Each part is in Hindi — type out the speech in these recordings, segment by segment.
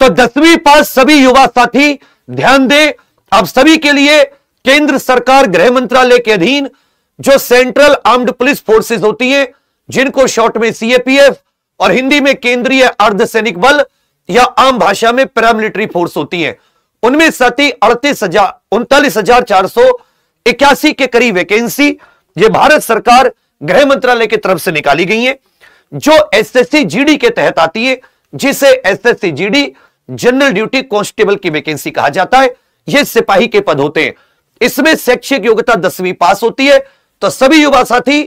तो दसवीं पास सभी युवा साथी ध्यान दे अब सभी के लिए केंद्र सरकार गृह मंत्रालय के अधीन जो सेंट्रल आर्म्ड पुलिस फोर्सेस होती है जिनको शॉर्ट में सीएपीएफ और हिंदी में केंद्रीय अर्धसैनिक बल या आम भाषा में पैरामिलिट्री फोर्स होती है उनमें साथ ही अड़तीस हजार उनतालीस हजार चार सौ इक्यासी के करीब वैकेंसी ये भारत सरकार गृह मंत्रालय की तरफ से निकाली गई है जो एसएससी जीडी के तहत आती है जिसे SSC GD general duty constable की वैकेंसी कहा जाता है ये सिपाही के पद होते हैं इसमें शैक्षिक योग्यता दसवीं पास होती है तो सभी युवा साथी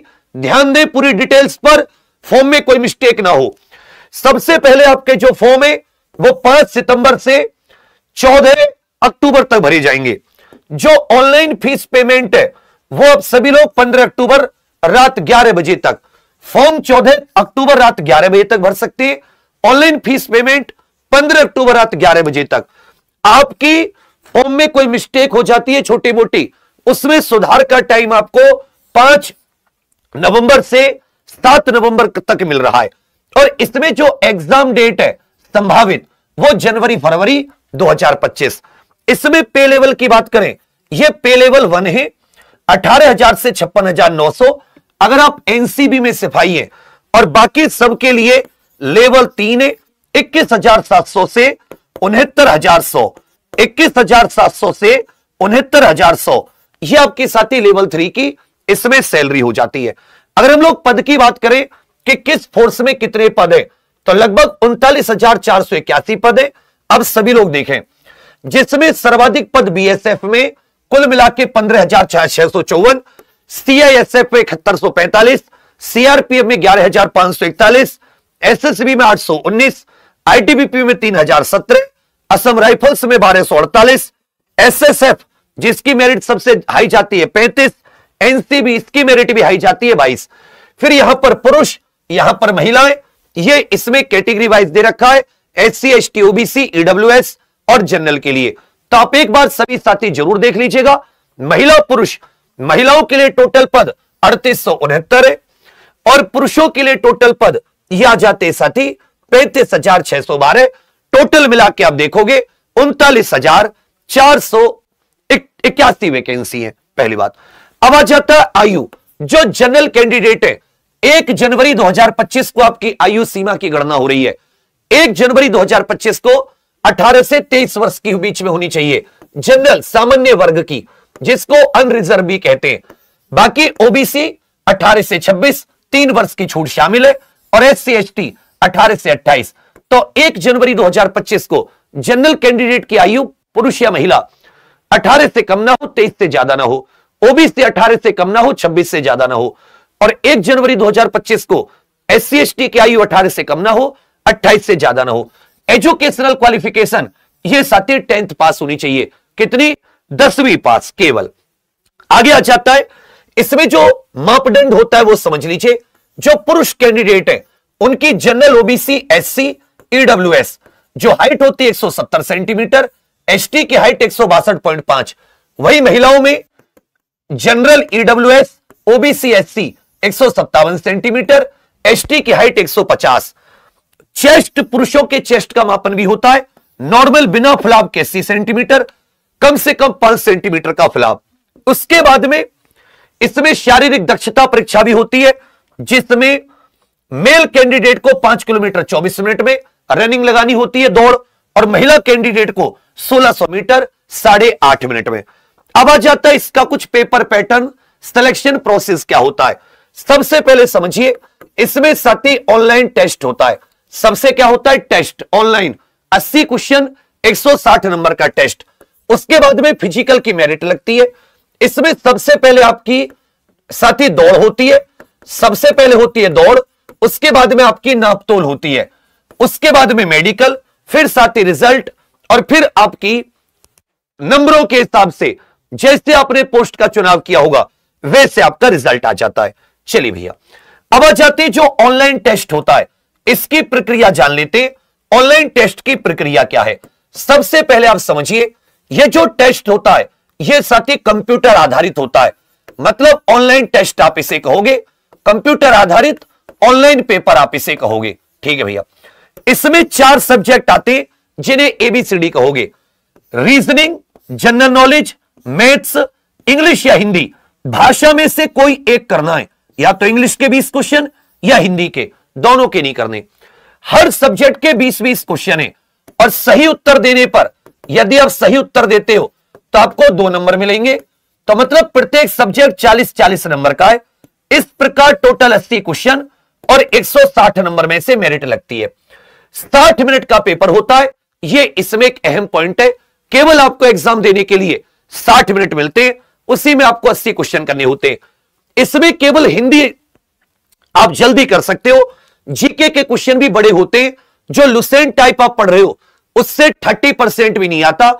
ध्यान दें पूरी डिटेल्स पर फॉर्म में कोई मिस्टेक ना हो सबसे पहले आपके जो फॉर्म है वो पांच सितंबर से चौदह अक्टूबर तक भरे जाएंगे जो ऑनलाइन फीस पेमेंट है वो अब सभी लोग पंद्रह अक्टूबर रात ग्यारह बजे तक फॉर्म चौदह अक्टूबर रात ग्यारह बजे तक भर सकते हैं ऑनलाइन फीस पेमेंट 15 अक्टूबर रात ग्यारह बजे तक आपकी फॉर्म में कोई मिस्टेक हो जाती है छोटी मोटी उसमें सुधार का टाइम आपको पांच नवंबर से सात नवंबर तक मिल रहा है और इसमें जो एग्जाम डेट है संभावित वो जनवरी फरवरी 2025 इसमें पे लेवल की बात करें ये पे लेवल वन है अठारह हजार से छप्पन हजार नौ सौ अगर आप एनसीबी में सिफाई है और बाकी सबके लिए लेवल तीन है इक्कीस हजार सात सौ से उनहत्तर हजार सौ इक्कीस हजार सात सौ से उनहत्तर हजार सौ यह आपकी साथी लेवल थ्री की इसमें सैलरी हो जाती है अगर हम लोग पद की बात करें कि किस फोर्स में कितने पद है तो लगभग उनतालीस हजार चार सौ इक्यासी पद है अब सभी लोग देखें जिसमें सर्वाधिक पद बीएसएफ में कुल मिला के पंद्रह हजार छह सौ चौवन सीआईएसएफ में इकहत्तर सौ पैंतालीस सीआरपीएफ में ग्यारह हजार पांच सौ इकतालीस एसएसबी में आठ सौ उन्नीस आईटीबीपी में तीन हजार सत्रह असम राइफल्स में बारह सौ अड़तालीस एसएसएफ जिसकी मेरिट सबसे हाई जाती है पैंतीस एनसीबी इसकी मेरिट भी हाई जाती है बाईस फिर यहां पर पुरुष यहां पर महिलाएं ये इसमें कैटेगरी वाइज दे रखा है S C S T OBC एस और जनरल के लिए तो आप एक बार सभी साथी जरूर देख लीजिएगा महिला पुरुष महिलाओं के लिए टोटल पद अड़तीस है और पुरुषों के लिए टोटल पद यह आ जाते साथी पैंतीस हजार छह सौ बारह टोटल मिला के आप देखोगे उनतालीस हजार चार सौ इक्यासी वैकेंसी है पहली बात अब आ जाता है आयु जो जनरल कैंडिडेट है एक जनवरी 2025 को आपकी आयु सीमा की गणना हो रही है एक जनवरी 2025 को 18 से 23 वर्ष के बीच में होनी चाहिए जनरल सामान्य वर्ग की जिसको अनरिजर्व भी कहते हैं बाकी ओबीसी 18 से 26 तीन वर्ष की छूट शामिल है और एस सी 18 से 28 तो 1 जनवरी 2025 को जनरल कैंडिडेट की आयु पुरुष या महिला 18 से कम ना हो 23 से ज्यादा ना हो ओबीसी से 18 से कम ना हो 26 से ज्यादा ना हो और 1 जनवरी 2025 को एस सी की आयु 18 से कम ना हो 28 से ज्यादा ना हो एजुकेशनल क्वालिफिकेशन ये साथी टेंथ पास होनी चाहिए कितनी दसवीं पास केवल आगे आ जाता है इसमें जो मापदंड होता है वो समझ लीजिए जो पुरुष कैंडिडेट है उनकी जनरल ओबीसी एससी ईडब्ल्यूएस जो हाइट होती है 170 सेंटीमीटर एसटी की हाइट एक वही महिलाओं में जनरल ईडब्ल्यूएस ओबीसी एससी एक सेंटीमीटर एसटी की हाइट 150 चेस्ट पुरुषों के चेस्ट का मापन भी होता है नॉर्मल बिना फुलाव के अस्सी सेंटीमीटर कम से कम पांच सेंटीमीटर का फुलाब उसके बाद में इसमें शारीरिक दक्षता परीक्षा भी होती है जिसमें मेल कैंडिडेट को पांच किलोमीटर चौबीस मिनट में रनिंग लगानी होती है दौड़ और महिला कैंडिडेट को सोलह सौ मीटर साढ़े आठ मिनट में अब आ जाता है इसका कुछ पेपर पैटर्न सिलेक्शन प्रोसेस क्या होता है सबसे पहले समझिए इसमें सती ऑनलाइन टेस्ट होता है सबसे क्या होता है टेस्ट ऑनलाइन अस्सी क्वेश्चन एक नंबर का टेस्ट उसके बाद में फिजिकल की मेरिट लगती है इसमें सबसे पहले आपकी साथी दौड़ होती है सबसे पहले होती है दौड़ उसके बाद में आपकी नापतोल होती है उसके बाद में मेडिकल फिर साथ ही रिजल्ट और फिर आपकी नंबरों के हिसाब से जैसे आपने पोस्ट का चुनाव किया होगा वैसे आपका रिजल्ट आ जाता है चलिए भैया अब आ जाते जो ऑनलाइन टेस्ट होता है इसकी प्रक्रिया जान लेते ऑनलाइन टेस्ट की प्रक्रिया क्या है सबसे पहले आप समझिए यह जो टेस्ट होता है यह साथ ही कंप्यूटर आधारित होता है मतलब ऑनलाइन टेस्ट आप इसे कहोगे कंप्यूटर आधारित ऑनलाइन पेपर आप इसे कहोगे ठीक है भैया इसमें चार सब्जेक्ट आते जिन्हें एबीसीडी कहोगे reasoning general knowledge maths English या हिंदी भाषा में से कोई एक करना है या तो इंग्लिश के 20 क्वेश्चन या हिंदी के दोनों के नहीं करने हर सब्जेक्ट के 20-20 क्वेश्चन है और सही उत्तर देने पर यदि आप सही उत्तर देते हो तो आपको दो नंबर मिलेंगे तो मतलब प्रत्येक सब्जेक्ट 40-40 नंबर का है इस प्रकार टोटल 80 क्वेश्चन और 160 नंबर में से मेरिट लगती है 60 मिनट का पेपर होता है ये इसमें एक अहम पॉइंट है केवल आपको एग्जाम देने के लिए 60 मिनट मिलते हैं उसी में आपको 80 क्वेश्चन करने होते हैं इसमें केवल हिंदी आप जल्दी कर सकते हो जीके के क्वेश्चन भी बड़े होते हैं जो लुसेंट टाइप आप पढ़ रहे हो उससे थर्टी परसेंट भी नहीं आता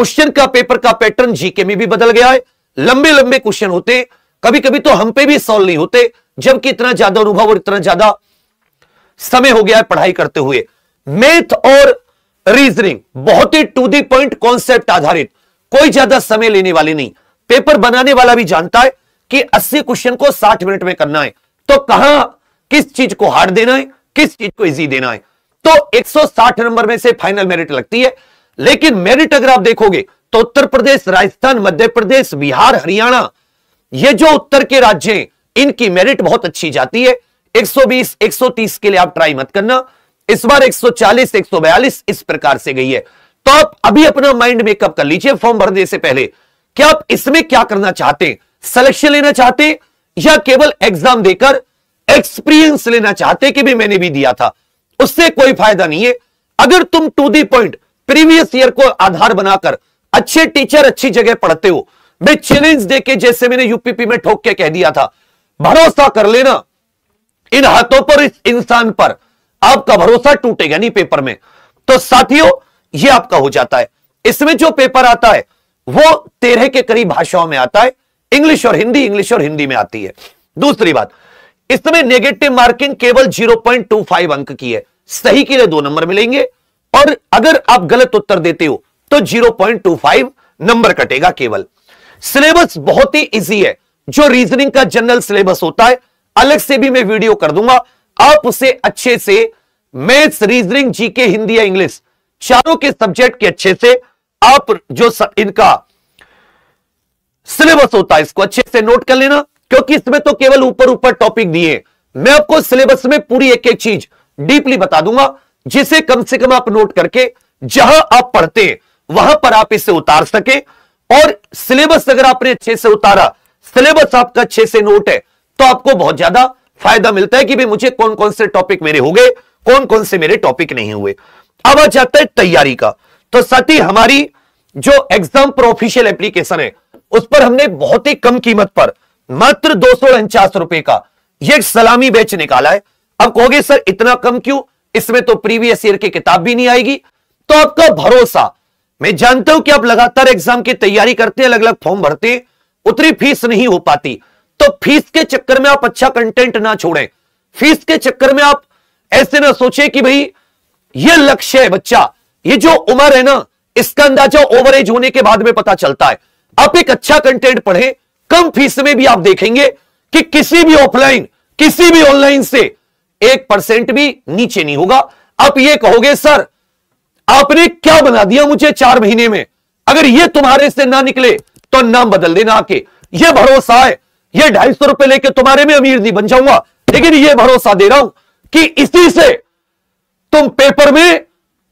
क्वेश्चन का पेपर का पैटर्न जीके में भी बदल गया है लंबे लंबे क्वेश्चन होते कभी कभी तो हम पे भी सॉल्व नहीं होते जबकि इतना ज्यादा अनुभव और इतना ज्यादा समय हो गया है पढ़ाई करते हुए मैथ और रीजनिंग बहुत ही टू दी पॉइंट कॉन्सेप्ट आधारित कोई ज्यादा समय लेने वाले नहीं पेपर बनाने वाला भी जानता है कि 80 क्वेश्चन को 60 मिनट में करना है तो कहा किस चीज को हार्ड देना है किस चीज को इजी देना है तो 160 नंबर में से फाइनल मेरिट लगती है लेकिन मेरिट अगर आप देखोगे तो उत्तर प्रदेश राजस्थान मध्य प्रदेश बिहार हरियाणा ये जो उत्तर के राज्य हैं इनकी मेरिट बहुत अच्छी जाती है 120 130 के लिए आप ट्राई मत करना इस बार 140 142 इस प्रकार से गई है तो आप अभी अपना माइंड मेकअप कर लीजिए फॉर्म भरने से पहले क्या आप इसमें क्या करना चाहते हैं सिलेक्शन लेना चाहते हैं या केवल एग्जाम देकर एक्सपीरियंस लेना चाहते कि भी मैंने भी दिया था उससे कोई फायदा नहीं है अगर तुम to the point previous year को आधार बनाकर अच्छे टीचर अच्छी जगह पढ़ते हो मैं चैलेंज देके जैसे मैंने यूपीपी में ठोक के कह दिया था भरोसा कर लेना इन हाथों पर इस इंसान पर आपका भरोसा टूटेगा नहीं पेपर में तो साथियों ये आपका हो जाता है इसमें जो पेपर आता है वो तेरह के करीब भाषाओं में आता है इंग्लिश और हिंदी इंग्लिश और हिंदी में आती है दूसरी बात इसमें नेगेटिव मार्किंग केवल 0.25 अंक की है सही के लिए दो नंबर मिलेंगे और अगर आप गलत उत्तर देते हो तो 0.25 नंबर कटेगा केवल सिलेबस बहुत ही ईजी है जो रीजनिंग का जनरल सिलेबस होता है अलग से भी मैं वीडियो कर दूंगा आप उसे अच्छे से मैथ्स रीजनिंग जीके हिंदी या इंग्लिश चारों के सब्जेक्ट के अच्छे से आप जो सब, इनका सिलेबस होता है इसको अच्छे से नोट कर लेना क्योंकि इसमें तो केवल ऊपर ऊपर टॉपिक दिए मैं आपको सिलेबस में पूरी एक एक चीज डीपली बता दूंगा जिसे कम से कम आप नोट करके जहां आप पढ़ते हैं वहां पर आप इसे उतार सके और सिलेबस अगर आपने अच्छे से उतारा सिलेबस आपका छह से नोट है तो आपको बहुत ज्यादा फायदा मिलता है कि भाई मुझे कौन कौन से टॉपिक मेरे हो गए कौन कौन से मेरे टॉपिक नहीं हुए अब आ जाता है तैयारी का तो साथ हमारी जो एग्जाम पर ऑफिशियल एप्लीकेशन है उस पर हमने बहुत ही कम कीमत पर मात्र दो रुपए का यह सलामी बेच निकाला है अब कहोगे सर इतना कम क्यों इसमें तो प्रीवियस ईयर की किताब भी नहीं आएगी तो आपका भरोसा मैं जानता हूं कि आप लगातार एग्जाम की तैयारी करते हैं अलग अलग फॉर्म भरते हैं उतनी फीस नहीं हो पाती तो फीस के चक्कर में आप अच्छा कंटेंट ना छोड़ें फीस के चक्कर में आप ऐसे ना सोचे कि भाई ये लक्ष्य है बच्चा ये जो उम्र है ना इसका अंदाजा ओवर एज होने के बाद में पता चलता है आप एक अच्छा कंटेंट पढ़ें कम फीस में भी आप देखेंगे कि किसी भी ऑफलाइन किसी भी ऑनलाइन से एक परसेंट भी नीचे नहीं होगा आप ये कहोगे सर आपने क्या बना दिया मुझे चार महीने में अगर ये तुम्हारे से ना निकले तो नाम बदल देना आके ये भरोसा है ये ढाई सौ रुपए लेके तुम्हारे में अमीर नहीं बन जाऊंगा लेकिन ये भरोसा दे रहा हूं कि इसी से तुम पेपर में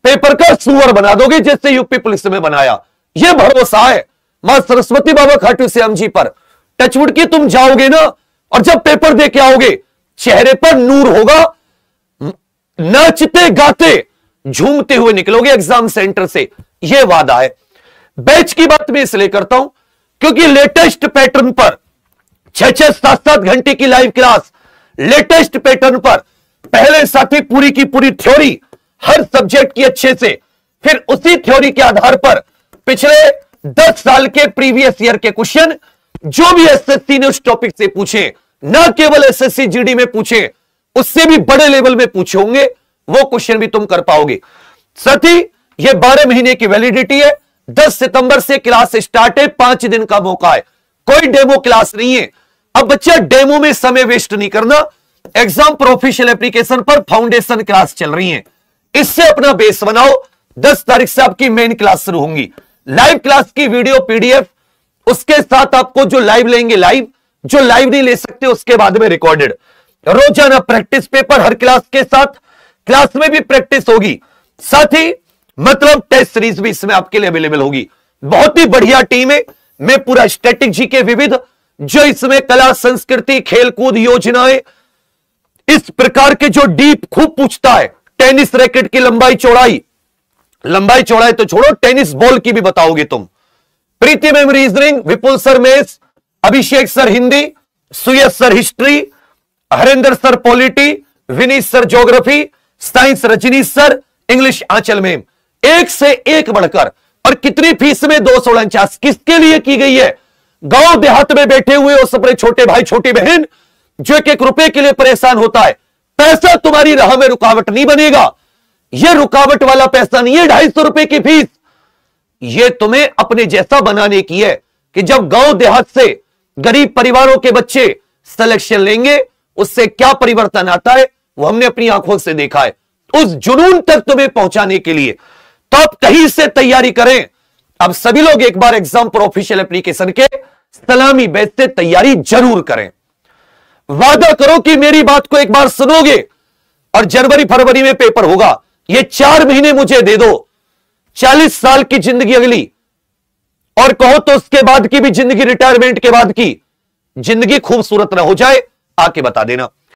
पेपर का सुअर बना दोगे जैसे यूपी पुलिस में बनाया यह भरोसा है मां सरस्वती बाबा खाटू श्याम जी पर टचवुड की तुम जाओगे ना और जब पेपर दे के आओगे चेहरे पर नूर होगा नचते गाते झूमते हुए निकलोगे एग्जाम सेंटर से यह वादा है बैच की बात मैं इसलिए करता हूं क्योंकि लेटेस्ट पैटर्न पर छह छह सात सात घंटे की लाइव क्लास लेटेस्ट पैटर्न पर पहले साथी पूरी की पूरी थ्योरी हर सब्जेक्ट की अच्छे से फिर उसी थ्योरी के आधार पर पिछले दस साल के प्रीवियस ईयर के क्वेश्चन जो भी एसएससी ने उस टॉपिक से पूछे ना केवल एसएससी जीडी में पूछे उससे भी बड़े लेवल में पूछे होंगे वो क्वेश्चन भी तुम कर पाओगे साथ ही ये बारह महीने की वैलिडिटी है 10 सितंबर से क्लास स्टार्ट है पांच दिन का मौका है कोई डेमो क्लास नहीं है अब बच्चा डेमो में समय वेस्ट नहीं करना एग्जाम प्रोफेशनल एप्लीकेशन पर फाउंडेशन क्लास चल रही है इससे अपना बेस बनाओ दस तारीख से आपकी मेन क्लास शुरू होंगी लाइव क्लास की वीडियो पीडीएफ उसके साथ आपको जो लाइव लेंगे लाइव जो लाइव नहीं ले सकते उसके बाद में रिकॉर्डेड रोजाना प्रैक्टिस पेपर हर क्लास के साथ क्लास में भी प्रैक्टिस होगी साथ ही मतलब टेस्ट सीरीज भी इसमें आपके लिए अवेलेबल होगी बहुत ही बढ़िया टीम है मैं पूरा स्ट्रेटेजी के विविध जो इसमें कला संस्कृति खेलकूद योजनाएं इस प्रकार के जो डीप खूब पूछता है टेनिस रैकेट की लंबाई चौड़ाई लंबाई चौड़ाई तो छोड़ो टेनिस बॉल की भी बताओगे तुम Preeti ma'am reasoning Vipul sir maths Abhishek sir Hindi Suyash sir history Harendra sir polity Vineet sir geography science Rajnish sir English Aanchal ma'am एक से एक बढ़कर और कितनी फीस में दो सौ उनचास किसके लिए की गई है गांव देहात में बैठे हुए उस अपने छोटे भाई छोटी बहन जो एक एक रुपए के लिए परेशान होता है पैसा तुम्हारी राह में रुकावट नहीं बनेगा यह रुकावट वाला पैसा नहीं है ढाई सौ रुपए की फीस यह तुम्हें अपने जैसा बनाने की है कि जब गांव देहात से गरीब परिवारों के बच्चे सिलेक्शन लेंगे उससे क्या परिवर्तन आता है वो हमने अपनी आंखों से देखा है उस जुनून तक तुम्हें पहुंचाने के लिए तो आप कहीं से तैयारी करें अब सभी लोग एक बार एग्जाम पर ऑफिशियल एप्लीकेशन के सलामी बैच से तैयारी जरूर करें वादा करो कि मेरी बात को एक बार सुनोगे और जनवरी फरवरी में पेपर होगा ये चार महीने मुझे दे दो चालीस साल की जिंदगी अगली और कहो तो उसके बाद की भी जिंदगी रिटायरमेंट के बाद की जिंदगी खूबसूरत ना हो जाए आके बता देना